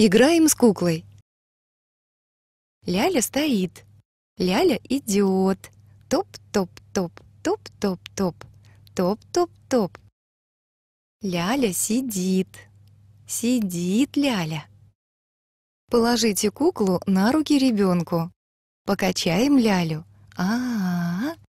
Играем с куклой. Ляля стоит. Ляля идет. Топ-топ-топ, топ-топ-топ, топ-топ-топ. Ляля сидит. Сидит Ляля. Положите куклу на руки ребенку. Покачаем Лялю. А-а-а.